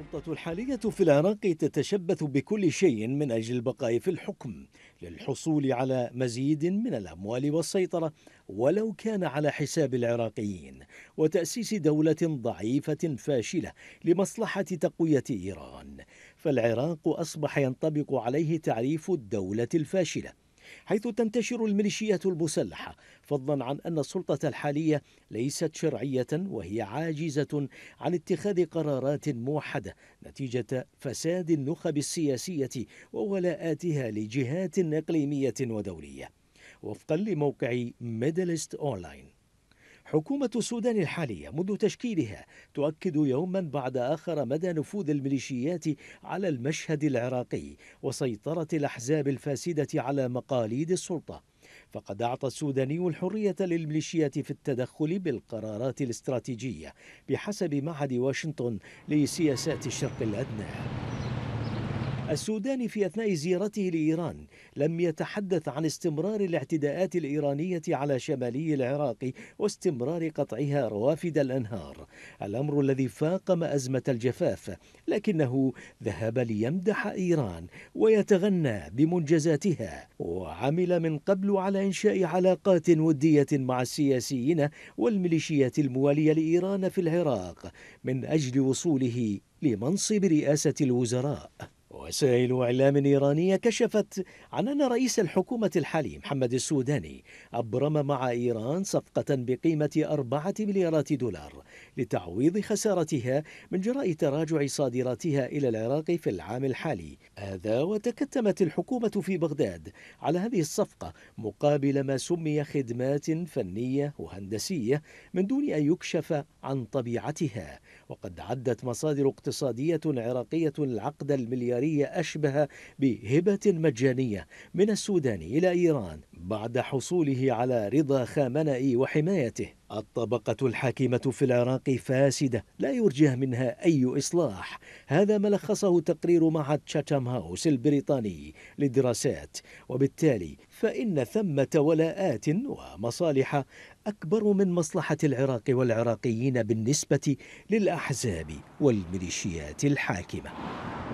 السلطة الحالية في العراق تتشبث بكل شيء من أجل البقاء في الحكم للحصول على مزيد من الأموال والسيطرة ولو كان على حساب العراقيين وتأسيس دولة ضعيفة فاشلة لمصلحة تقوية إيران فالعراق أصبح ينطبق عليه تعريف الدولة الفاشلة حيث تنتشر الميليشيات المسلحة فضلا عن أن السلطة الحالية ليست شرعية وهي عاجزة عن اتخاذ قرارات موحدة نتيجة فساد النخب السياسية وولاءاتها لجهات إقليمية ودولية وفقا لموقع ميدلست أونلاين حكومة السودان الحالية منذ تشكيلها تؤكد يوما بعد آخر مدى نفوذ الميليشيات على المشهد العراقي وسيطرة الأحزاب الفاسدة على مقاليد السلطة فقد أعطى السوداني الحرية للميليشيات في التدخل بالقرارات الاستراتيجية بحسب معهد واشنطن لسياسات الشرق الأدنى السوداني في أثناء زيارته لإيران لم يتحدث عن استمرار الاعتداءات الإيرانية على شمالي العراق واستمرار قطعها روافد الأنهار الأمر الذي فاقم أزمة الجفاف لكنه ذهب ليمدح إيران ويتغنى بمنجزاتها وعمل من قبل على إنشاء علاقات ودية مع السياسيين والميليشيات الموالية لإيران في العراق من أجل وصوله لمنصب رئاسة الوزراء وسائل إعلام إيرانية كشفت عن أن رئيس الحكومة الحالي محمد السوداني أبرم مع إيران صفقة بقيمة أربعة مليارات دولار لتعويض خسارتها من جراء تراجع صادراتها إلى العراق في العام الحالي هذا وتكتمت الحكومة في بغداد على هذه الصفقة مقابل ما سمي خدمات فنية وهندسية من دون أن يكشف عن طبيعتها وقد عدت مصادر اقتصادية عراقية العقد الملياري هي أشبه بهبة مجانية من السودان إلى إيران بعد حصوله على رضا خامنئي وحمايته الطبقة الحاكمة في العراق فاسدة لا يرجى منها أي إصلاح هذا ما لخصه تقرير معهد تشاتام هاوس البريطاني للدراسات وبالتالي فإن ثمة ولاءات ومصالح أكبر من مصلحة العراق والعراقيين بالنسبة للأحزاب والميليشيات الحاكمة